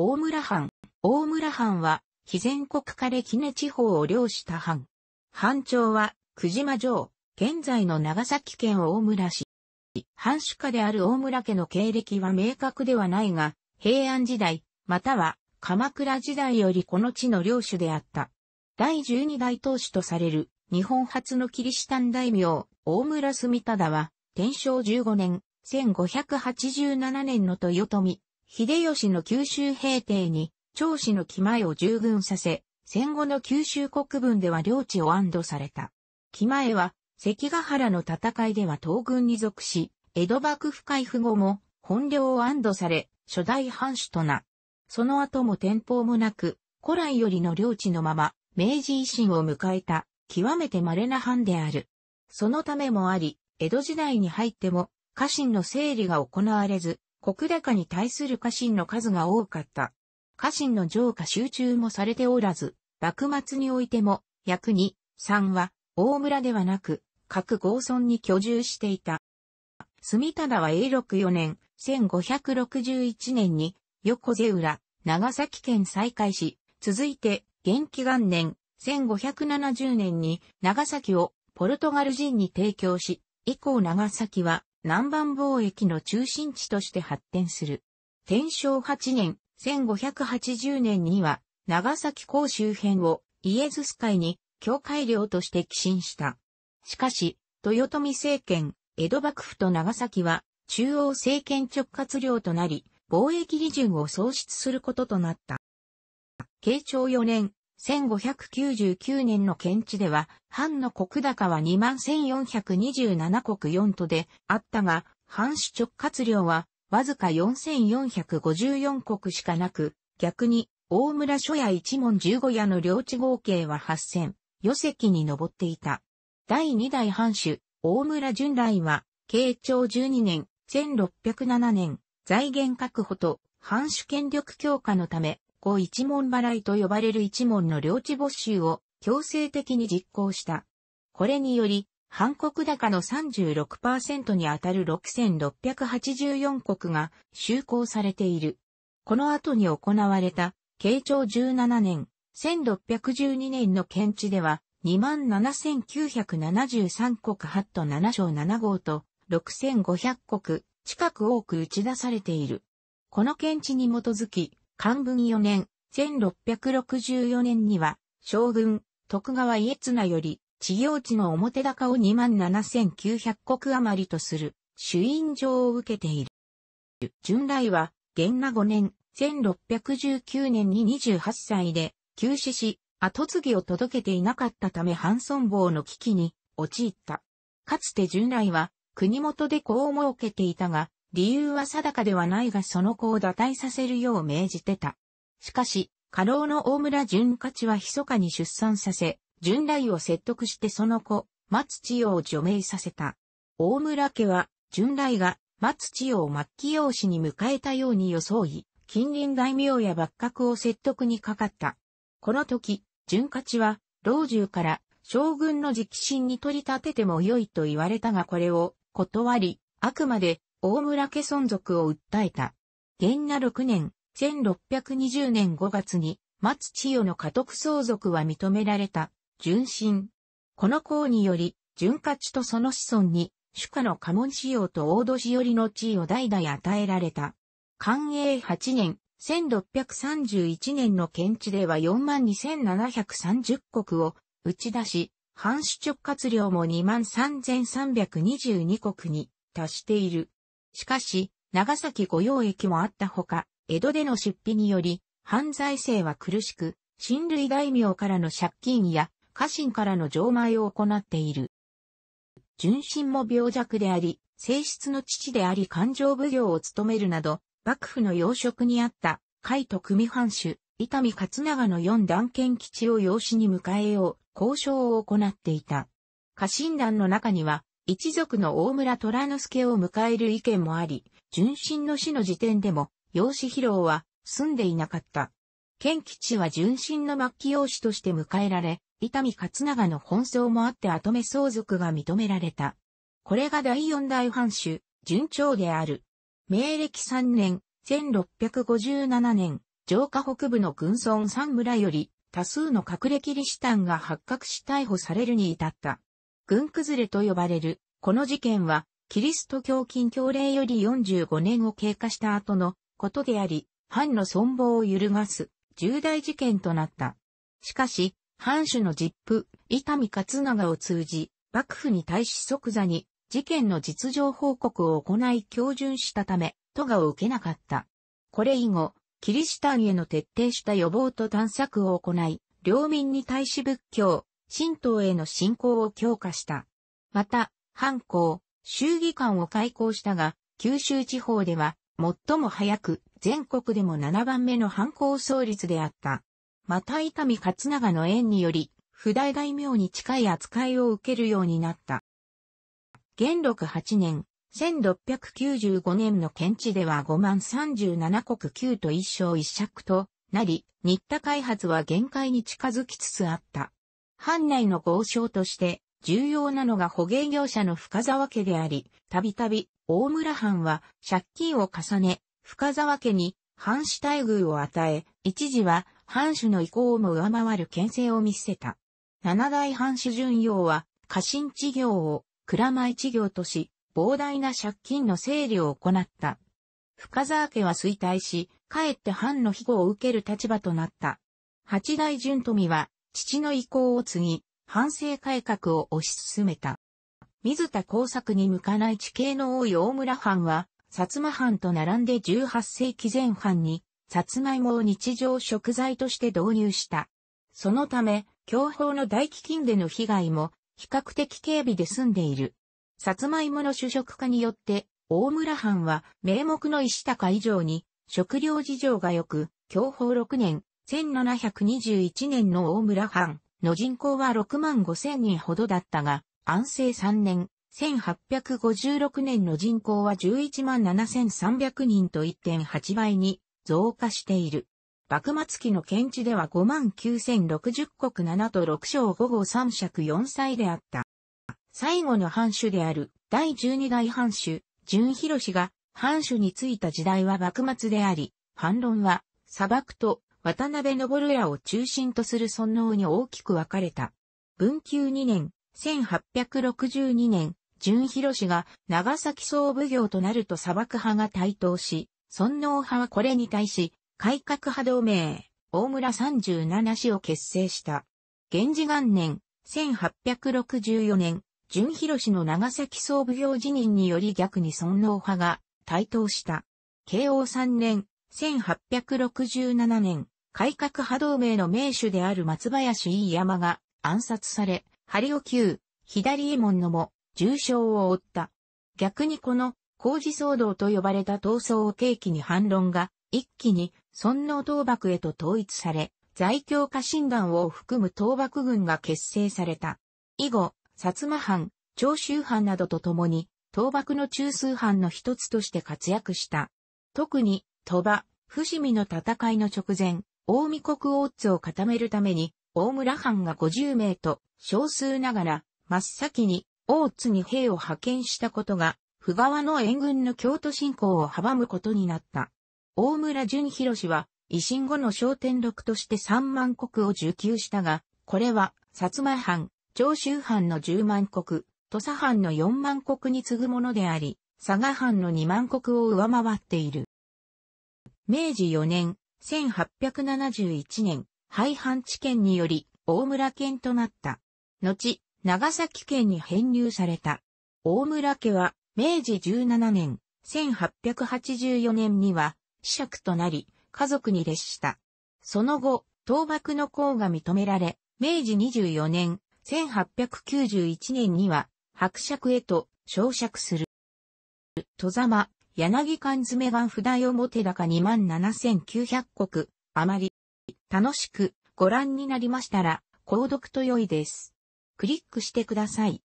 大村藩。大村藩は、肥前国下で杵地方を領した藩。藩長は、久島城、現在の長崎県大村市。藩主家である大村家の経歴は明確ではないが、平安時代、または鎌倉時代よりこの地の領主であった。第十二代当主とされる日本初のキリシタン大名、大村住忠は、天正十五年、1587年の豊臣、秀吉の九州平定に、長子の木前を従軍させ、戦後の九州国分では領地を安堵された。木前は、関ヶ原の戦いでは東軍に属し、江戸幕府開府後も、本領を安堵され、初代藩主とな。その後も天保もなく、古来よりの領地のまま、明治維新を迎えた、極めて稀な藩である。そのためもあり、江戸時代に入っても、家臣の整理が行われず、国高に対する家臣の数が多かった。家臣の上下集中もされておらず、幕末においても、役に、三は、大村ではなく、各豪村に居住していた。住忠は永禄4年、1561年に、横瀬浦、長崎県再開し、続いて、元気元年、1570年に、長崎を、ポルトガル人に提供し、以降長崎は、南蛮貿易の中心地として発展する。天正8年、1580年には、長崎港周辺をイエズス海に境界領として寄進した。しかし、豊臣政権、江戸幕府と長崎は中央政権直轄領となり、貿易利潤を創出することとなった。慶長4年、1599年の検地では、藩の国高は21,427国4都であったが、藩主直轄領はわずか4454国しかなく、逆に大村諸屋一門15屋の領地合計は8000、余石に上っていた。第2代藩主、大村純来は、慶長12年、1607年、財源確保と、藩主権力強化のため、後一門払いと呼ばれる一門の領地没収を強制的に実行した。これにより、韓国高の36%にあたる6684国が就航されている。この後に行われた、慶長17年、1612年の検知では、27,973国8都7章7号と、6,500国近く多く打ち出されている。この検知に基づき、漢文4年、1664年には、将軍、徳川家綱より、地用地の表高を27,900石余りとする、主因状を受けている。順来は、元那5年、1619年に28歳で、急死し、後継ぎを届けていなかったため半村亡の危機に陥った。かつて順来は、国元で子を設けていたが、理由は定かではないがその子を打退させるよう命じてた。しかし、家老の大村淳勝は密かに出産させ、淳来を説得してその子、松千代を除名させた。大村家は、淳来が松千代を末期養子に迎えたように装い、近隣大名や幕閣を説得にかかった。この時、淳勝は、老中から将軍の直進に取り立てても良いと言われたがこれを断り、あくまで大村家存続を訴えた。元那6年、1620年5月に、松千代の家督相続は認められた、純真。この項により、純家地とその子孫に、主家の家紋使用と大年寄りの地位を代々与えられた。寛永8年、1631年の県地では42,730国を打ち出し、藩主直轄領も23,322国に達している。しかし、長崎御用駅もあったほか、江戸での出費により、犯罪性は苦しく、親類大名からの借金や、家臣からの錠前を行っている。純真も病弱であり、性質の父であり勘定奉行を務めるなど、幕府の要職にあった、海と組藩主、伊丹勝長の四段剣基地を養子に迎えよう、交渉を行っていた。家臣団の中には、一族の大村虎之助を迎える意見もあり、純真の死の時点でも、養子疲労は住んでいなかった。県吉は純真の末期養子として迎えられ、伊丹勝長の奔走もあって後目相続が認められた。これが第四代藩主、順調である。明暦3年、1657年、城下北部の軍村三村より、多数の隠れキリシタンが発覚し逮捕されるに至った。軍崩れと呼ばれる、この事件は、キリスト教近教令より45年を経過した後のことであり、藩の存亡を揺るがす重大事件となった。しかし、藩主の実父、伊丹勝長を通じ、幕府に対し即座に事件の実情報告を行い教順したため、都がを受けなかった。これ以後、キリシタンへの徹底した予防と探索を行い、領民に対し仏教、神道への信仰を強化した。また、藩校、衆議官を開校したが、九州地方では最も早く全国でも7番目の藩校創立であった。また伊丹勝長の縁により、不大大名に近い扱いを受けるようになった。元禄8年、1695年の県地では5万37国9と一生一尺となり、新田開発は限界に近づきつつあった。藩内の豪商として重要なのが捕鯨業者の深沢家であり、たびたび大村藩は借金を重ね、深沢家に藩主待遇を与え、一時は藩主の意向をも上回る牽制を見せた。七代藩主巡洋は家臣事業を蔵前事業とし、膨大な借金の整理を行った。深沢家は衰退し、かえって藩の庇護を受ける立場となった。八代順富は父の意向を継ぎ、反省改革を推し進めた。水田工作に向かない地形の多い大村藩は、薩摩藩と並んで18世紀前半に、薩摩芋を日常食材として導入した。そのため、享保の大飢饉での被害も、比較的軽微で済んでいる。薩摩芋の主食化によって、大村藩は名目の石高以上に食料事情が良く、享保6年、1721年の大村藩の人口は6万5千人ほどだったが、安政3年、1856年の人口は11万7300人と1.8倍に増加している。幕末期の検地では5万9060国7と6章5号3尺4歳であった。最後の藩主である第12代藩主、淳広氏が藩主に就いた時代は幕末であり、反論は砂漠と渡辺昇らを中心とする尊王に大きく分かれた。文久2年、1862年、淳博氏が長崎総奉行となると砂漠派が台頭し、尊王派はこれに対し、改革派同盟、大村37氏を結成した。源氏元年、1864年、淳博氏の長崎総奉行辞任により逆に尊王派が台頭した。慶応3年、1867年、改革派同盟の名手である松林飯山が暗殺され、針尾急、左衛門のも重傷を負った。逆にこの工事騒動と呼ばれた闘争を契機に反論が一気に尊皇倒幕へと統一され、在京家臣団を含む倒幕軍が結成された。以後、薩摩藩、長州藩などと共に、倒幕の中枢藩の一つとして活躍した。特に、鳥羽、伏見の戦いの直前、大見国大津を固めるために、大村藩が50名と少数ながら、真っ先に大津に兵を派遣したことが、不側の援軍の京都侵攻を阻むことになった。大村淳博氏は、維新後の商天録として3万国を受給したが、これは、薩摩藩、長州藩の10万国、土佐藩の4万国に次ぐものであり、佐賀藩の2万国を上回っている。明治4年、1871年、廃藩置県により大村県となった。後、長崎県に編入された。大村家は明治17年、1884年には、子爵となり、家族に列した。その後、倒幕の功が認められ、明治24年、1891年には、伯爵へと、昇爵する。戸様、柳缶詰が札よ表高27,900国、余り。楽しくご覧になりましたら、購読と良いです。クリックしてください。